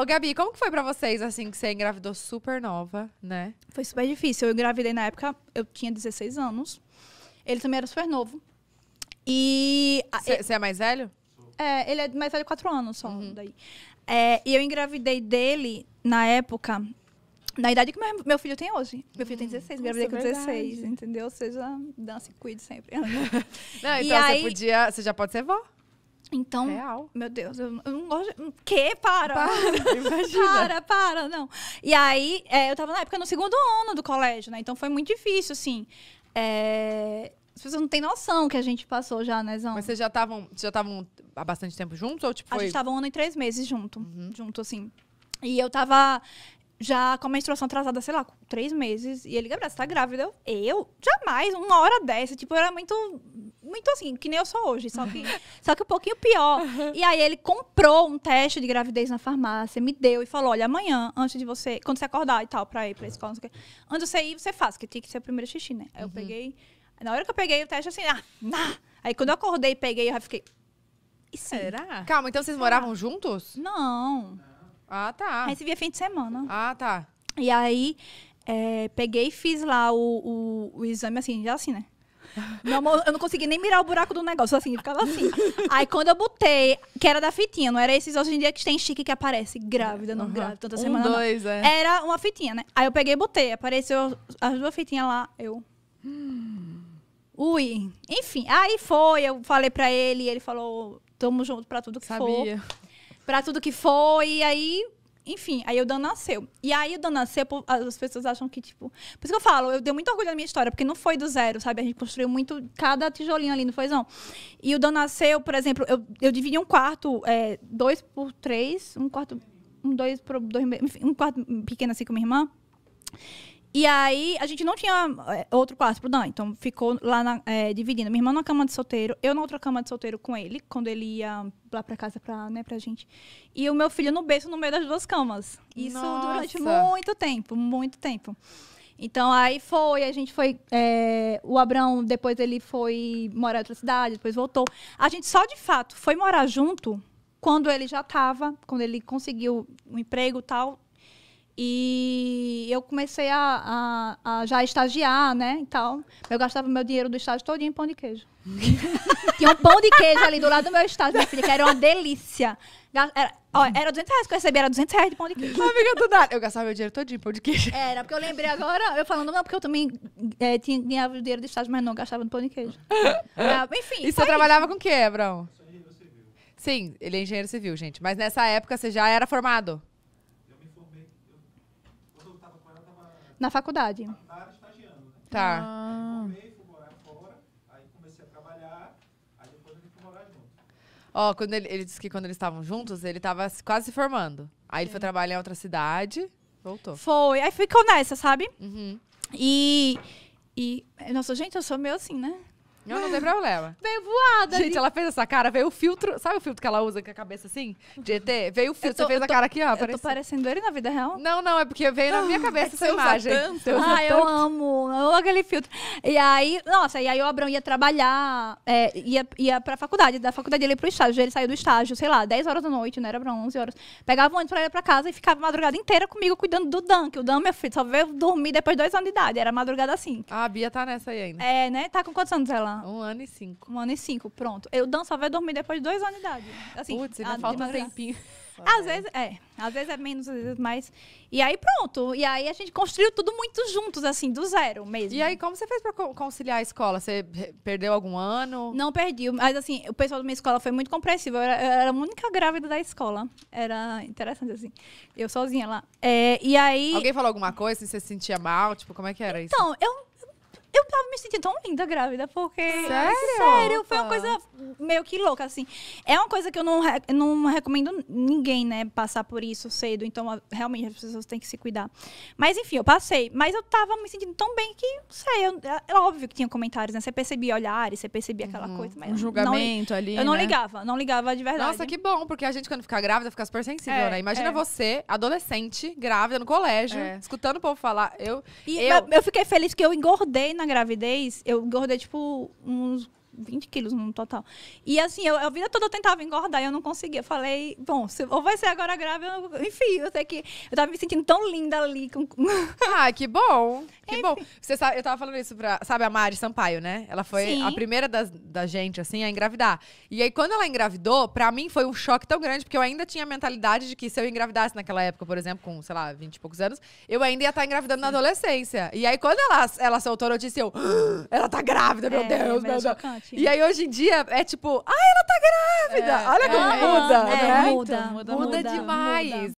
Ô, Gabi, como que foi pra vocês, assim, que você engravidou super nova, né? Foi super difícil. Eu engravidei na época, eu tinha 16 anos. Ele também era super novo. E. Você é mais velho? É, ele é mais velho 4 anos só. Uhum. Daí. É, e eu engravidei dele na época, na idade que meu, meu filho tem hoje. Meu filho tem 16, hum, engravidei com é 16, entendeu? Ou seja, dança e cuide sempre. Não, então e você aí... podia. Você já pode ser vó. Então, Real. meu Deus, eu, eu não gosto. De... Que? Para! Para, para, para, não. E aí, é, eu tava na época no segundo ano do colégio, né? Então foi muito difícil, assim. É... As pessoas não têm noção que a gente passou já, né, Zão? Mas vocês já estavam já estavam há bastante tempo juntos? Ou, tipo, foi... A gente tava um ano e três meses junto. Uhum. Junto, assim. E eu tava já com a menstruação atrasada, sei lá, três meses. E ele, Gabriel, você tá grávida? Eu? eu? Jamais, uma hora dessa. Tipo, era muito muito assim, que nem eu sou hoje, só que, só que um pouquinho pior. E aí ele comprou um teste de gravidez na farmácia, me deu e falou: olha, amanhã, antes de você, quando você acordar e tal, pra ir pra escola, não sei o quê, antes de você ir, você faz, que tinha que ser o primeiro xixi, né? Aí eu uhum. peguei. Na hora que eu peguei o teste, assim, ah, nah. Aí quando eu acordei, peguei, eu já fiquei. E será? Calma, então vocês será? moravam juntos? Não. Ah, tá. Aí se via fim de semana. Ah, tá. E aí, é, peguei e fiz lá o, o, o exame, assim, já assim, né? amor, eu não consegui nem mirar o buraco do negócio, assim, ficava assim. Aí quando eu botei, que era da fitinha, não era esses hoje em dia que tem chique que aparece, grávida, não uhum. grávida, toda um, semana. Dois, não. É. Era uma fitinha, né? Aí eu peguei e botei, apareceu as duas fitinhas lá, eu. Ui. Enfim, aí foi, eu falei pra ele, ele falou, tamo junto pra tudo que Sabia. for. Pra tudo que foi, e aí enfim, aí o Dan nasceu. E aí o Dan nasceu, as pessoas acham que, tipo. Por isso que eu falo, eu dei muito orgulho da minha história, porque não foi do zero, sabe? A gente construiu muito cada tijolinho ali, não foi não. E o Dan nasceu, por exemplo, eu, eu dividi um quarto, é, dois por três, um quarto. Um dois por dois, um quarto pequeno assim com minha irmã. E aí, a gente não tinha eh, outro quarto pro Dan, então ficou lá na, é, dividindo. Minha irmã na cama de solteiro, eu na outra cama de solteiro com ele, quando ele ia lá pra casa pra, né, pra gente. E o meu filho no berço no meio das duas camas. Isso Nossa. durante muito tempo, muito tempo. Então aí foi, a gente foi. É, o Abrão, depois ele foi morar em outra cidade, depois voltou. A gente só de fato foi morar junto quando ele já estava, quando ele conseguiu um emprego tal, e eu comecei a, a, a, já estagiar, né, e tal. Eu gastava meu dinheiro do estágio todo em pão de queijo. Tinha um pão de queijo ali do lado do meu estágio, minha filha, que era uma delícia. Era, ó, era 200 reais que eu recebia, era 200 reais de pão de queijo. Amiga, do nada. Eu gastava meu dinheiro todo em pão de queijo. Era, porque eu lembrei agora, eu falando, não, porque eu também é, tinha, ganhava dinheiro do estágio, mas não gastava no pão de queijo. Era, ah, enfim. E você trabalhava com o quê, Abrão? É Sim, ele é engenheiro civil, gente. Mas nessa época você já era formado? Na faculdade. Na área estagiando, né? Tá. Ah. comecei a trabalhar, aí depois morar junto. Ó, quando ele, ele disse que quando eles estavam juntos, ele estava quase se formando. Aí ele foi trabalhar em outra cidade, voltou. Foi. Aí ficou nessa, sabe? Uhum. E. E, nossa, gente, eu sou meio assim, né? Não, não tem problema. Veio voada. Gente, ali. ela fez essa cara, veio o filtro. Sabe o filtro que ela usa com a cabeça assim? De ET? Veio o filtro. Tô, você fez tô, a cara aqui, ó. Eu tô parecendo ele na vida real? Não, não, é porque veio na minha ah, cabeça é essa imagem. Tanto, eu ah, eu amo. Eu amo aquele filtro. E aí, nossa, e aí o Abrão ia trabalhar, é, ia, ia pra faculdade. Da faculdade ele ia pro estágio. Ele saiu do estágio, sei lá, 10 horas da noite, não né, era pra 11 horas. Pegava um ônibus pra ir pra casa e ficava a madrugada inteira comigo cuidando do Dan, que o Dan, meu filho, só veio dormir depois de dois anos de idade. Era madrugada assim. Ah, a Bia tá nessa aí ainda. É, né? Tá com quantos anos ela? Um ano e cinco. Um ano e cinco, pronto. Eu danço só vai dormir depois de dois anos de idade. Assim, Putz, ainda ah, falta um assim. tempinho. Às vezes é, às vezes é menos, às vezes é mais. E aí pronto, e aí a gente construiu tudo muito juntos, assim, do zero mesmo. E aí como você fez para conciliar a escola? Você perdeu algum ano? Não perdi, mas assim, o pessoal da minha escola foi muito compreensivo. Eu era, eu era a única grávida da escola. Era interessante, assim, eu sozinha lá. É, e aí... Alguém falou alguma coisa? Você se sentia mal? Tipo, como é que era então, isso? Então, eu tava me sentindo tão linda grávida, porque. Sério? Sério, foi uma coisa meio que louca, assim. É uma coisa que eu não, re não recomendo ninguém, né, passar por isso cedo. Então, realmente, as pessoas têm que se cuidar. Mas, enfim, eu passei. Mas eu tava me sentindo tão bem que, não sei, eu, é, é óbvio que tinha comentários, né? Você percebia olhares, você percebia aquela uhum. coisa. Mas um julgamento não, ali. Eu não né? ligava, não ligava de verdade. Nossa, que bom, porque a gente, quando ficar grávida, fica super sensível, é, né? Imagina é. você, adolescente, grávida no colégio, é. escutando o povo falar. Eu, e eu... eu fiquei feliz que eu engordei na grávida gravidez, eu engordei, tipo, uns 20 quilos no total. E assim, eu, a vida toda eu tentava engordar e eu não conseguia. Falei, bom, se, ou vai ser agora grave, eu, enfim, eu sei que eu tava me sentindo tão linda ali. Com... Ah, que bom! Que enfim. bom. Você sabe, eu tava falando isso pra, sabe, a Mari Sampaio, né? Ela foi Sim. a primeira das, da gente, assim, a engravidar. E aí, quando ela engravidou, pra mim foi um choque tão grande, porque eu ainda tinha a mentalidade de que se eu engravidasse naquela época, por exemplo, com, sei lá, 20 e poucos anos, eu ainda ia estar tá engravidando na adolescência. E aí, quando ela, ela soltou a notícia, eu. Ah, ela tá grávida, meu é, Deus, é meu Deus. E aí hoje em dia é tipo, ah, ela tá grávida! É. Olha como é. muda, é, né? Muda, muda, muda, demais.